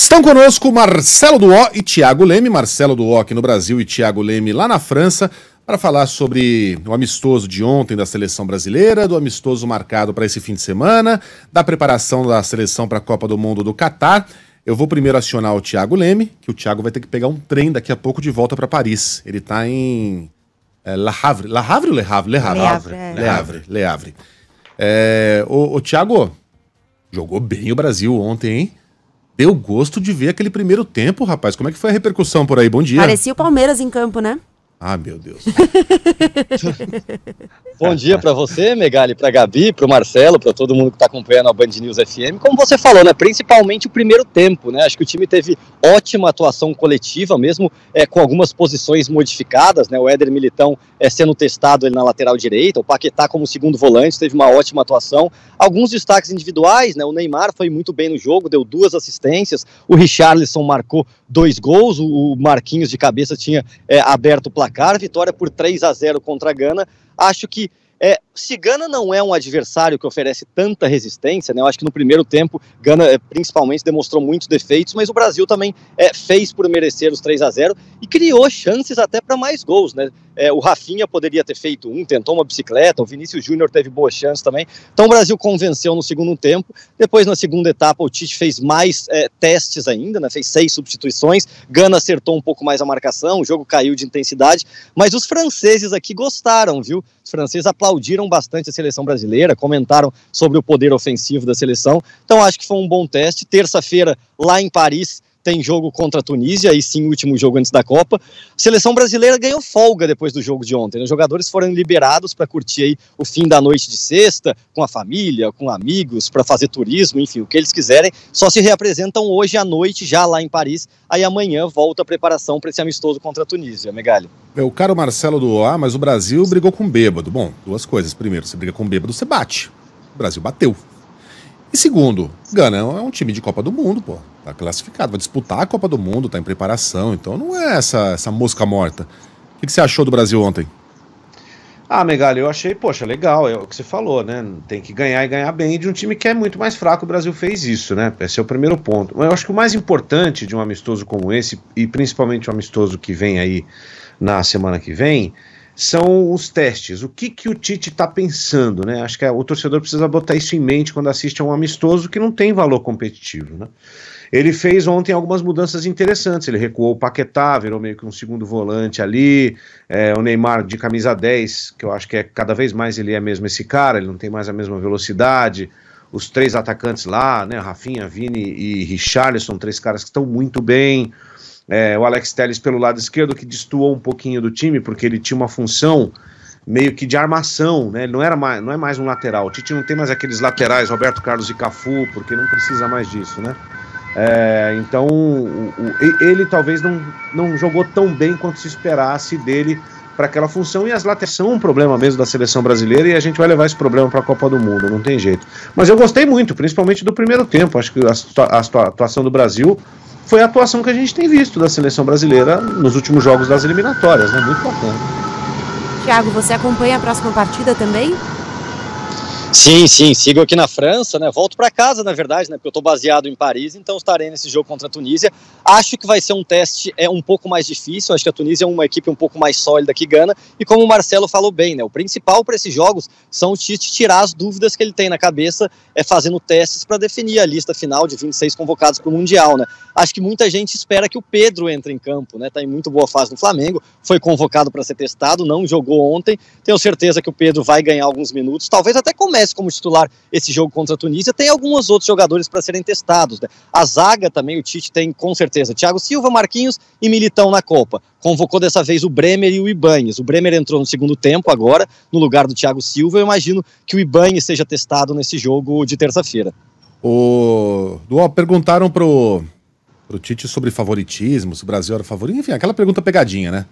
Estão conosco Marcelo Duó e Thiago Leme, Marcelo Duó aqui no Brasil e Thiago Leme lá na França, para falar sobre o amistoso de ontem da seleção brasileira, do amistoso marcado para esse fim de semana, da preparação da seleção para a Copa do Mundo do Catar. Eu vou primeiro acionar o Thiago Leme, que o Thiago vai ter que pegar um trem daqui a pouco de volta para Paris. Ele está em é, La Havre. La Havre ou Le Havre? Le Havre. Le Havre. É. Le Havre. Le Havre. É, o, o jogou bem o Brasil ontem, hein? deu gosto de ver aquele primeiro tempo, rapaz. Como é que foi a repercussão por aí? Bom dia. Parecia o Palmeiras em campo, né? Ah, meu Deus. Bom dia para você, Megali, para Gabi, para o Marcelo, para todo mundo que está acompanhando a Band News FM. Como você falou, né, principalmente o primeiro tempo, né? Acho que o time teve ótima atuação coletiva, mesmo é, com algumas posições modificadas, né? O Éder Militão é, sendo testado ele na lateral direita, o Paquetá como segundo volante teve uma ótima atuação. Alguns destaques individuais, né? O Neymar foi muito bem no jogo, deu duas assistências. O Richarlison marcou dois gols, o Marquinhos de cabeça tinha é, aberto o placar placar, vitória por 3 a 0 contra a Gana. Acho que é, se Gana não é um adversário que oferece tanta resistência, né, eu acho que no primeiro tempo Gana é, principalmente demonstrou muitos defeitos, mas o Brasil também é, fez por merecer os 3 a 0 e criou chances até para mais gols. Né? É, o Rafinha poderia ter feito um, tentou uma bicicleta, o Vinícius Júnior teve boa chance também. Então o Brasil convenceu no segundo tempo. Depois, na segunda etapa, o Tite fez mais é, testes ainda, né? fez seis substituições. Gana acertou um pouco mais a marcação, o jogo caiu de intensidade. Mas os franceses aqui gostaram, viu? Os franceses aplaudiram bastante a seleção brasileira, comentaram sobre o poder ofensivo da seleção. Então acho que foi um bom teste. Terça-feira, lá em Paris, tem jogo contra a Tunísia, e sim o último jogo antes da Copa. A seleção brasileira ganhou folga depois do jogo de ontem. Né? Os jogadores foram liberados para curtir aí o fim da noite de sexta, com a família, com amigos, para fazer turismo, enfim, o que eles quiserem. Só se reapresentam hoje à noite, já lá em Paris. Aí amanhã volta a preparação para esse amistoso contra a Tunísia, Megali. O caro Marcelo do OA, mas o Brasil brigou com bêbado. Bom, duas coisas. Primeiro, você briga com bêbado, você bate. O Brasil bateu. E segundo, Gana é, é um time de Copa do Mundo, pô. Tá classificado, vai disputar a Copa do Mundo, tá em preparação, então não é essa, essa mosca morta. O que, que você achou do Brasil ontem? Ah, Megali, eu achei, poxa, legal, é o que você falou, né? Tem que ganhar e ganhar bem de um time que é muito mais fraco. O Brasil fez isso, né? Esse é o primeiro ponto. Mas eu acho que o mais importante de um amistoso como esse, e principalmente um amistoso que vem aí na semana que vem, são os testes. O que, que o Tite está pensando, né? Acho que o torcedor precisa botar isso em mente quando assiste a um amistoso que não tem valor competitivo, né? Ele fez ontem algumas mudanças interessantes. Ele recuou o Paquetá, virou meio que um segundo volante ali. É, o Neymar de camisa 10, que eu acho que é cada vez mais ele é mesmo esse cara, ele não tem mais a mesma velocidade. Os três atacantes lá, né? Rafinha, Vini e Richarlison, três caras que estão muito bem. É, o Alex Telles pelo lado esquerdo, que destoou um pouquinho do time, porque ele tinha uma função meio que de armação, né? Ele não, era mais, não é mais um lateral. O Tite não tem mais aqueles laterais, Roberto Carlos e Cafu, porque não precisa mais disso, né? É, então, o, o, ele talvez não, não jogou tão bem quanto se esperasse dele para aquela função. E as laterais são um problema mesmo da seleção brasileira e a gente vai levar esse problema para a Copa do Mundo, não tem jeito. Mas eu gostei muito, principalmente do primeiro tempo. Acho que a, a, a atuação do Brasil foi a atuação que a gente tem visto da seleção brasileira nos últimos jogos das eliminatórias, né? Muito bacana. Thiago, você acompanha a próxima partida também? Sim, sim, sigo aqui na França, né? Volto para casa, na verdade, né? Porque eu estou baseado em Paris, então estarei nesse jogo contra a Tunísia. Acho que vai ser um teste é um pouco mais difícil. Acho que a Tunísia é uma equipe um pouco mais sólida que Gana. E como o Marcelo falou bem, né? O principal para esses jogos são o Tite tirar as dúvidas que ele tem na cabeça, é fazendo testes para definir a lista final de 26 convocados para o Mundial, né? Acho que muita gente espera que o Pedro entre em campo, né? Tá em muito boa fase no Flamengo, foi convocado para ser testado, não jogou ontem. Tenho certeza que o Pedro vai ganhar alguns minutos, talvez até comece como titular esse jogo contra a Tunísia, tem alguns outros jogadores para serem testados. Né? A zaga também, o Tite tem com certeza Thiago Silva, Marquinhos e Militão na Copa. Convocou dessa vez o Bremer e o Ibanhes. O Bremer entrou no segundo tempo agora, no lugar do Thiago Silva. Eu imagino que o Ibanhes seja testado nesse jogo de terça-feira. O Duó, perguntaram pro, pro Tite sobre favoritismo, se o Brasil era favorito, enfim, aquela pergunta pegadinha, né?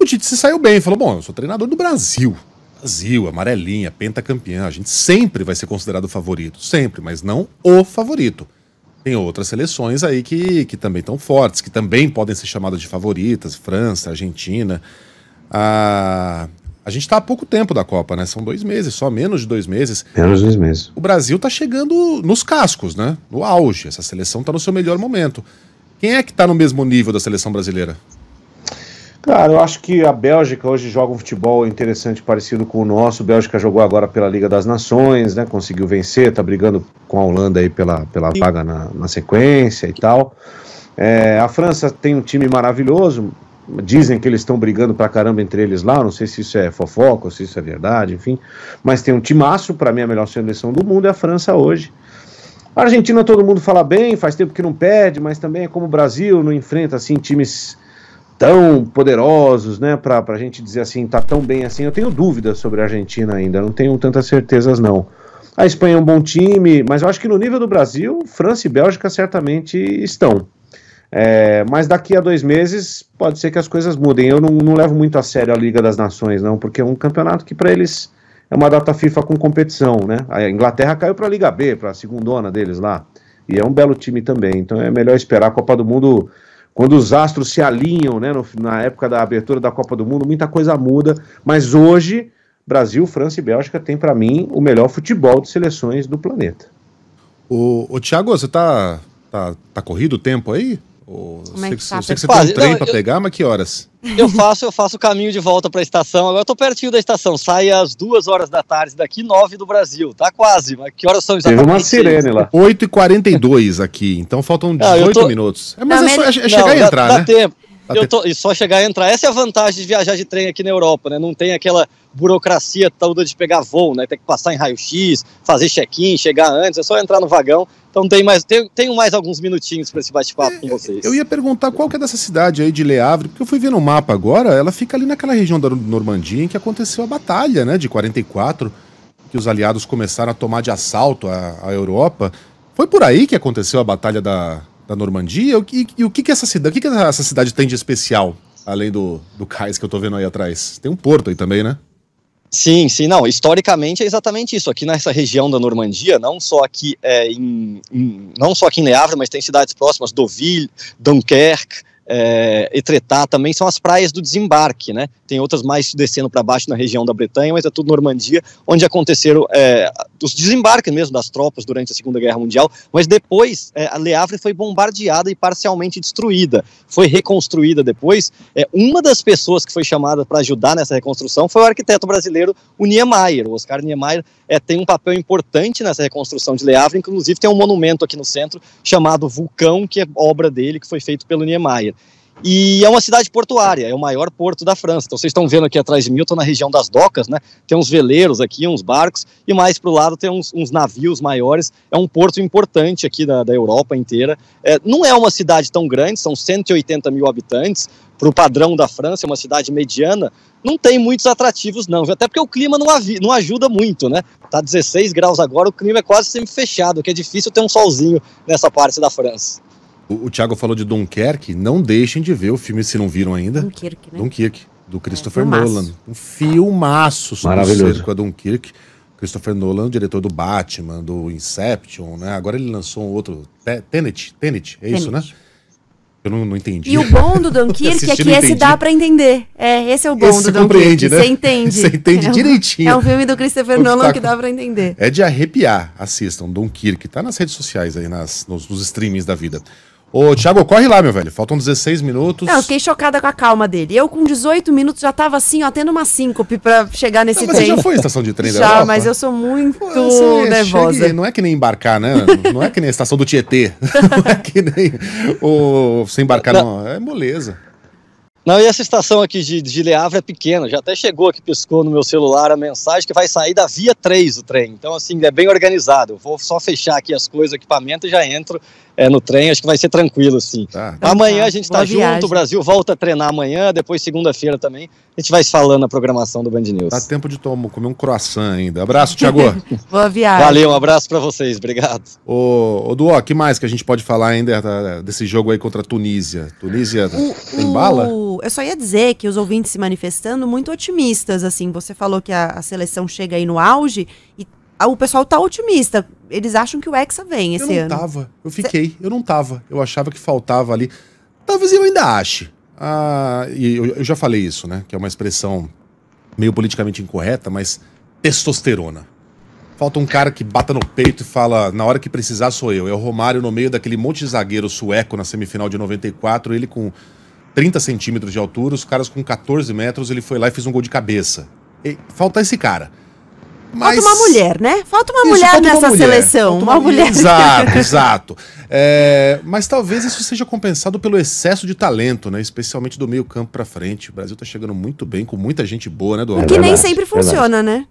O Tite se saiu bem, falou: bom, eu sou treinador do Brasil. Brasil, amarelinha, pentacampeã, a gente sempre vai ser considerado favorito, sempre, mas não o favorito. Tem outras seleções aí que, que também estão fortes, que também podem ser chamadas de favoritas, França, Argentina. A, ah, a gente está há pouco tempo da Copa, né? São dois meses, só menos de dois meses. Menos de dois meses. O Brasil está chegando nos cascos, né? No auge. Essa seleção está no seu melhor momento. Quem é que está no mesmo nível da seleção brasileira? Cara, eu acho que a Bélgica hoje joga um futebol interessante, parecido com o nosso. A Bélgica jogou agora pela Liga das Nações, né? Conseguiu vencer, tá brigando com a Holanda aí pela, pela vaga na, na sequência e tal. É, a França tem um time maravilhoso. Dizem que eles estão brigando pra caramba entre eles lá. Não sei se isso é fofoca ou se isso é verdade, enfim. Mas tem um timaço, para mim, a melhor seleção do mundo é a França hoje. A Argentina todo mundo fala bem, faz tempo que não perde, mas também é como o Brasil, não enfrenta assim times tão poderosos, né, para a gente dizer assim, tá tão bem assim. Eu tenho dúvidas sobre a Argentina ainda, não tenho tantas certezas não. A Espanha é um bom time, mas eu acho que no nível do Brasil, França e Bélgica certamente estão. É, mas daqui a dois meses pode ser que as coisas mudem. Eu não, não levo muito a sério a Liga das Nações, não, porque é um campeonato que para eles é uma data FIFA com competição, né? A Inglaterra caiu para a Liga B, para a segundona deles lá. E é um belo time também. Então é melhor esperar a Copa do Mundo quando os astros se alinham, né, no, na época da abertura da Copa do Mundo, muita coisa muda, mas hoje Brasil, França e Bélgica têm para mim o melhor futebol de seleções do planeta. O, o Thiago, você tá, tá, tá corrido o tempo aí? Como é que tá você, você um trem para pegar, mas que horas? Eu faço, eu faço o caminho de volta para a estação. Agora eu tô pertinho da estação. Sai às duas horas da tarde daqui, nove do Brasil. Tá quase, mas que horas são exatamente? Teve uma sirene lá. 8 e 42 aqui, então faltam 18 tô... minutos. É, mas não, é, só, é não, chegar não, e entrar, dá, né? Dá tempo. Eu tô, e só chegar e entrar. Essa é a vantagem de viajar de trem aqui na Europa, né? Não tem aquela burocracia toda de pegar voo, né? Tem que passar em raio-x, fazer check-in, chegar antes. É só entrar no vagão então tem mais, tenho, tenho mais alguns minutinhos para esse bate-papo é, com vocês. Eu ia perguntar qual que é dessa cidade aí de Le Havre, porque eu fui ver no mapa agora, ela fica ali naquela região da Normandia em que aconteceu a batalha, né, de 44, que os aliados começaram a tomar de assalto a, a Europa. Foi por aí que aconteceu a batalha da, da Normandia? E, e, e o que que essa cidade, o que que essa cidade tem de especial, além do, do cais que eu estou vendo aí atrás? Tem um porto aí também, né? Sim, sim, não. Historicamente é exatamente isso. Aqui nessa região da Normandia, não só aqui é, em, em, não só aqui em Le Havre, mas tem cidades próximas, Deauville, Dunkerque, é, Etretá também são as praias do desembarque, né? Tem outras mais descendo para baixo na região da Bretanha, mas é tudo Normandia, onde aconteceram é, os desembarques mesmo das tropas durante a Segunda Guerra Mundial. Mas depois é, a Le Havre foi bombardeada e parcialmente destruída, foi reconstruída depois. É, uma das pessoas que foi chamada para ajudar nessa reconstrução foi o arquiteto brasileiro o Niemeyer. O Oscar Niemeyer é, tem um papel importante nessa reconstrução de Le Havre, inclusive tem um monumento aqui no centro chamado Vulcão, que é obra dele, que foi feito pelo Niemeyer. E é uma cidade portuária, é o maior porto da França. Então vocês estão vendo aqui atrás de mim, eu estou na região das docas, né? Tem uns veleiros aqui, uns barcos, e mais para o lado tem uns, uns, navios maiores. É um porto importante aqui da, da Europa inteira. É, não é uma cidade tão grande, são 180 mil habitantes. Para o padrão da França, é uma cidade mediana, não tem muitos atrativos, não. Até porque o clima não, não ajuda muito, né? Tá 16 graus agora, o clima é quase sempre fechado, que é difícil ter um solzinho nessa parte da França. O, o Thiago falou de Dunkerque. Não deixem de ver o filme se não viram ainda. Dunkirk, né? Dunkirk, do Christopher é, Nolan. Um filmaço sobre Maravilhoso. o cerco a Dunkirk. Christopher Nolan, diretor do Batman, do Inception, né? Agora ele lançou um outro, Tenet, Tenet, é Tenet. isso, né? Eu não, não, entendi. E o bom do Dunkirk é que esse dá para entender. É, esse é o bom esse do Dunkirk. Né? Você entende. Você entende é um, direitinho. É um filme do Christopher Nolan tá... que dá para entender. É de arrepiar. Assistam, Dunkirk. Tá nas redes sociais aí, nas, nos, nos streamings da vida. Ô, Thiago, corre lá, meu velho. Faltam 16 minutos. Não, eu fiquei chocada com a calma dele. Eu, com 18 minutos, já tava assim, ó, tendo uma síncope pra chegar nesse não, mas trem. já foi estação de trem da Já, Europa? mas eu sou muito nervosa. não é que nem embarcar, né? Não é que nem a estação do Tietê. não é que nem o, você embarcar, não. não. É moleza. Não, e essa estação aqui de, de Leavra é pequena, já até chegou aqui, piscou no meu celular a mensagem que vai sair da via 3 o trem. Então, assim, é bem organizado. Eu vou só fechar aqui as coisas, o equipamento e já entro é, no trem, acho que vai ser tranquilo, sim. Tá. amanhã tá. a gente está junto, viagem. o Brasil volta a treinar amanhã, depois segunda-feira também. A gente vai se falando a programação do Band News. Dá tempo de tomar, comer um croissant ainda. Abraço, Tiago. Boa viagem. Valeu, um abraço para vocês, obrigado. Ô, ô Duó, que mais que a gente pode falar ainda desse jogo aí contra a Tunísia? Tunísia o, tem o... bala? Eu só ia dizer que os ouvintes se manifestando muito otimistas, assim. Você falou que a, a seleção chega aí no auge e ah, o pessoal tá otimista. Eles acham que o Hexa vem esse ano. Eu não ano. tava. Eu fiquei. Cê... Eu não tava. Eu achava que faltava ali. Talvez eu ainda ache. Ah, e eu, eu já falei isso, né? Que é uma expressão meio politicamente incorreta, mas testosterona. Falta um cara que bata no peito e fala: na hora que precisar sou eu. É o Romário no meio daquele monte de zagueiro sueco na semifinal de 94, ele com 30 centímetros de altura, os caras com 14 metros, ele foi lá e fez um gol de cabeça. E falta esse cara. Mas... Falta uma mulher, né? Falta uma isso, mulher falta nessa uma mulher. seleção. uma, uma mulher. Exato, exato. É, mas talvez isso seja compensado pelo excesso de talento, né? Especialmente do meio campo para frente. O Brasil tá chegando muito bem, com muita gente boa, né, Eduardo? É que nem sempre funciona, né?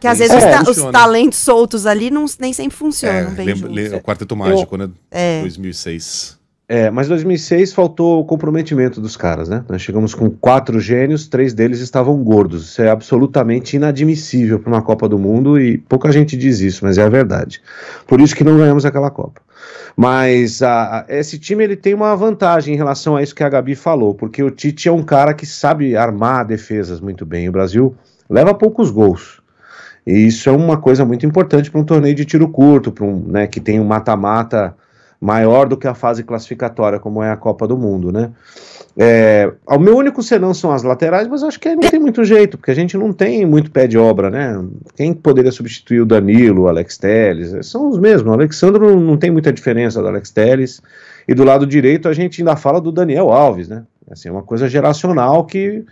Que às vezes é, os, ta os, talentos soltos ali não, nem sempre é, funcionam. É, bem lembra, o Quarteto Mágico, eu, né? É. 2006. É, mas 2006 faltou o comprometimento dos caras, né? Nós chegamos com quatro gênios, três deles estavam gordos. Isso é absolutamente inadmissível para uma Copa do Mundo e pouca gente diz isso, mas é a verdade. Por isso que não ganhamos aquela Copa. Mas a, a, esse time ele tem uma vantagem em relação a isso que a Gabi falou, porque o Tite é um cara que sabe armar defesas muito bem. O Brasil leva poucos gols. E isso é uma coisa muito importante para um torneio de tiro curto, para um, né, que tem um mata-mata maior do que a fase classificatória, como é a Copa do Mundo, né? É, o meu único senão são as laterais, mas acho que não tem muito jeito, porque a gente não tem muito pé de obra, né? Quem poderia substituir o Danilo, o Alex Telles? É, são os mesmos. O Alexandro não tem muita diferença do Alex Telles. E do lado direito a gente ainda fala do Daniel Alves, né? Assim, é uma coisa geracional que,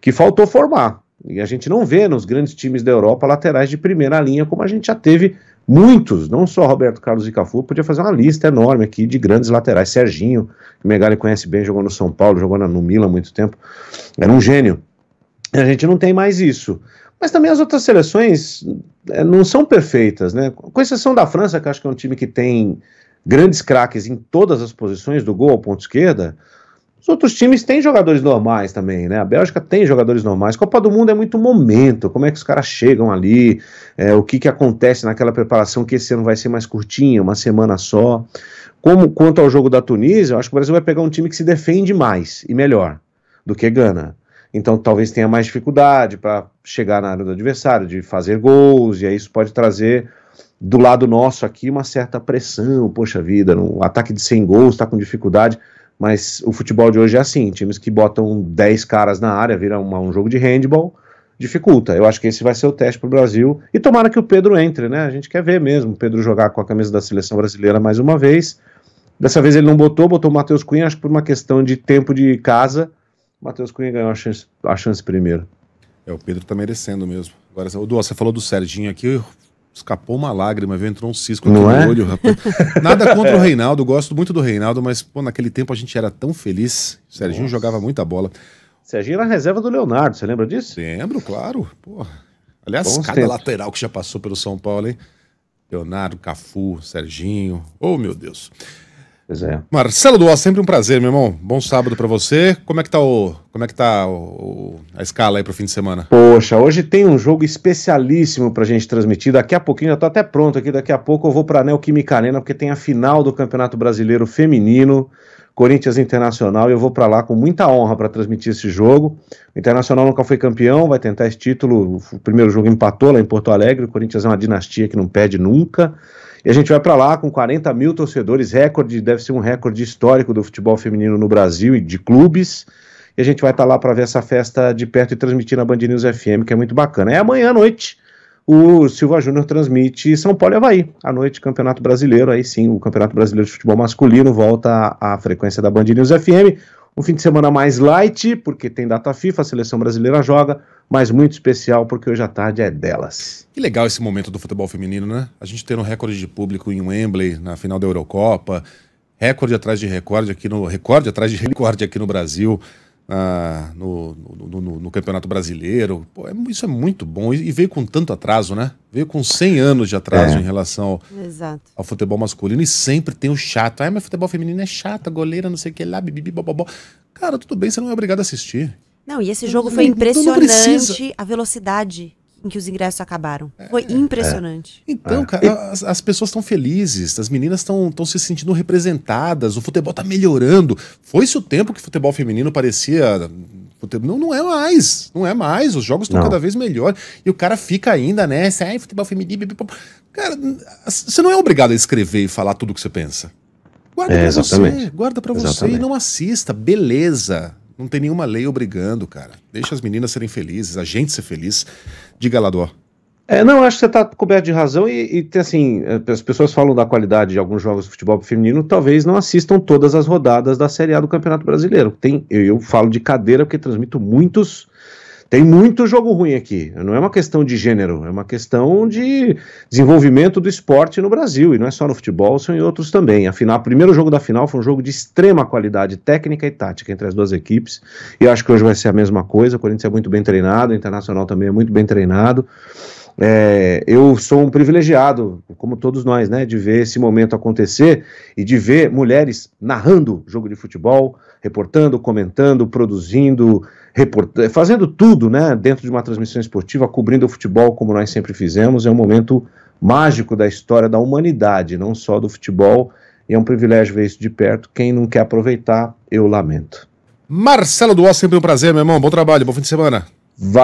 que faltou formar. E a gente não vê nos grandes times da Europa laterais de primeira linha, como a gente já teve Muitos, não só Roberto Carlos e Cafu, podia fazer uma lista enorme aqui de grandes laterais. Serginho, que o Megali conhece bem, jogou no São Paulo, jogou no Milan há muito tempo, era um gênio. A gente não tem mais isso. Mas também as outras seleções é, não são perfeitas, né? Com exceção da França, que acho que é um time que tem grandes craques em todas as posições, do gol ao ponto esquerda, os outros times têm jogadores normais também, né? A Bélgica tem jogadores normais. Copa do Mundo é muito momento, como é que os caras chegam ali, é, o que, que acontece naquela preparação que esse ano vai ser mais curtinha, uma semana só. Como quanto ao jogo da Tunísia, eu acho que o Brasil vai pegar um time que se defende mais e melhor do que Gana. Então talvez tenha mais dificuldade para chegar na área do adversário, de fazer gols, e aí isso pode trazer do lado nosso aqui uma certa pressão. Poxa vida, um ataque de 100 gols, está com dificuldade. Mas o futebol de hoje é assim: times que botam 10 caras na área, vira uma, um jogo de handball, dificulta. Eu acho que esse vai ser o teste para o Brasil. E tomara que o Pedro entre, né? A gente quer ver mesmo o Pedro jogar com a camisa da seleção brasileira mais uma vez. Dessa vez ele não botou, botou o Matheus Cunha, acho que por uma questão de tempo de casa. O Matheus Cunha ganhou a chance, a chance primeiro. É, o Pedro tá merecendo mesmo. Agora, Duas, você falou do Serginho aqui, escapou uma lágrima, viu? Entrou um cisco aqui no é? olho, rapaz. Nada contra o Reinaldo, gosto muito do Reinaldo, mas pô, naquele tempo a gente era tão feliz. O Serginho Nossa. jogava muita bola. Serginho era reserva do Leonardo, você lembra disso? Lembro, claro. Pô, Aliás, Bons cada lateral que já passou pelo São Paulo, hein? Leonardo, Cafu, Serginho. Oh, meu Deus. Pois é. Marcelo Duó, sempre um prazer, meu irmão. Bom sábado para você. Como é que tá o, como é que tá o, a escala aí pro fim de semana? Poxa, hoje tem um jogo especialíssimo pra gente transmitir. Daqui a pouquinho já tô até pronto aqui, daqui a pouco eu vou para Neoquímica Arena porque tem a final do Campeonato Brasileiro Feminino. Corinthians Internacional, e eu vou para lá com muita honra para transmitir esse jogo. O Internacional nunca foi campeão, vai tentar esse título. O primeiro jogo empatou lá em Porto Alegre. O Corinthians é uma dinastia que não perde nunca. E a gente vai para lá com 40 mil torcedores, recorde, deve ser um recorde histórico do futebol feminino no Brasil e de clubes. E a gente vai estar tá lá para ver essa festa de perto e transmitir na Band News FM, que é muito bacana. É amanhã à noite o Silva Júnior transmite São Paulo e Havaí. À noite, Campeonato Brasileiro. Aí sim, o Campeonato Brasileiro de Futebol Masculino volta à frequência da Band News FM. Um fim de semana mais light, porque tem data FIFA, a seleção brasileira joga, mas muito especial porque hoje à tarde é delas. Que legal esse momento do futebol feminino, né? A gente tendo um recorde de público em Wembley, na final da Eurocopa, recorde atrás de recorde aqui no recorde atrás de recorde aqui no Brasil ah, no, no, no, no, Campeonato Brasileiro. Pô, é, isso é muito bom. E, e, veio com tanto atraso, né? Veio com 100 anos de atraso é. em relação ao, ao, futebol masculino e sempre tem o chato. Ah, mas futebol feminino é chato, goleira, não sei o que lá, bibi bobobó. Cara, tudo bem, você não é obrigado a assistir. Não, e esse jogo não, foi impressionante a velocidade em que os ingressos acabaram. É, Foi é, impressionante. É. Então, cara, as, as pessoas estão felizes, as meninas estão se sentindo representadas, o futebol tá melhorando. Foi-se o tempo que o futebol feminino parecia não, não é mais, não é mais. Os jogos estão cada vez melhor. E o cara fica ainda, né? Sai, futebol feminino. Cara, você não é obrigado a escrever e falar tudo o que você pensa. Guarda é, pra exatamente. você, guarda pra exatamente. você e não assista. Beleza. Não tem nenhuma lei obrigando, cara. Deixa as meninas serem felizes, a gente ser feliz. Diga, Ladó. É, não, acho que você está coberto de razão e, assim, é, as pessoas falam da qualidade de alguns jogos de futebol feminino, talvez não assistam todas as rodadas da Série A do Campeonato Brasileiro. Tem, eu, eu falo de cadeira porque transmito muitos tem muito jogo ruim aqui. Não é uma questão de gênero, é uma questão de desenvolvimento do esporte no Brasil. E não é só no futebol, são em outros também. Afinal, o primeiro jogo da final foi um jogo de extrema qualidade técnica e tática entre as duas equipes. E acho que hoje vai ser a mesma coisa. O Corinthians é muito bem treinado, o Internacional também é muito bem treinado. É, eu sou um privilegiado, como todos nós, né, de ver esse momento acontecer e de ver mulheres narrando jogo de futebol, reportando, comentando, produzindo, report... fazendo tudo, né, dentro de uma transmissão esportiva, cobrindo o futebol como nós sempre fizemos. É um momento mágico da história da humanidade, não só do futebol. E é um privilégio ver isso de perto. Quem não quer aproveitar, eu lamento. Marcelo Duó, sempre um prazer, meu irmão. Bom trabalho, bom fim de semana. Valeu.